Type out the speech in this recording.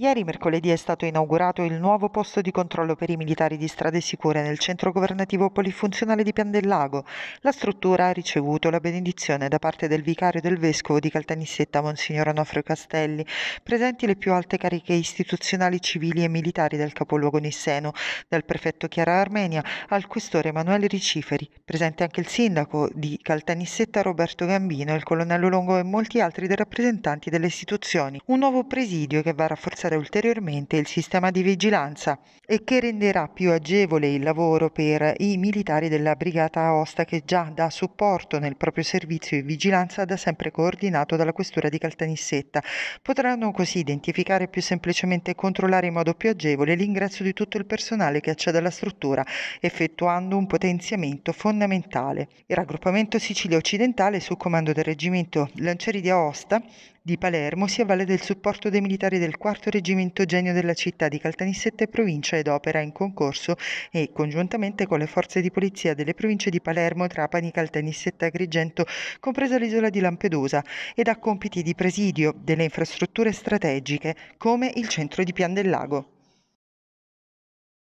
Ieri mercoledì è stato inaugurato il nuovo posto di controllo per i militari di strade sicure nel centro governativo polifunzionale di Pian del Lago. La struttura ha ricevuto la benedizione da parte del vicario del vescovo di Caltanissetta, Monsignor Onofrio Castelli, presenti le più alte cariche istituzionali civili e militari del capoluogo nisseno, dal prefetto Chiara Armenia al questore Emanuele Riciferi, presente anche il sindaco di Caltanissetta Roberto Gambino, il colonnello Longo e molti altri dei rappresentanti delle istituzioni. Un nuovo presidio che va rafforzato rafforzare ulteriormente il sistema di vigilanza e che renderà più agevole il lavoro per i militari della Brigata Aosta che già dà supporto nel proprio servizio di vigilanza da sempre coordinato dalla Questura di Caltanissetta. Potranno così identificare più semplicemente e controllare in modo più agevole l'ingresso di tutto il personale che accede alla struttura, effettuando un potenziamento fondamentale. Il raggruppamento Sicilia Occidentale su comando del Reggimento Lancieri di Aosta di Palermo si avvale del supporto dei militari del 4 Reggimento Genio della città di Caltanissette, provincia ed opera in concorso e congiuntamente con le forze di polizia delle province di Palermo, Trapani, Caltanissette e Agrigento, compresa l'isola di Lampedusa, ed ha compiti di presidio delle infrastrutture strategiche come il centro di Pian del Lago.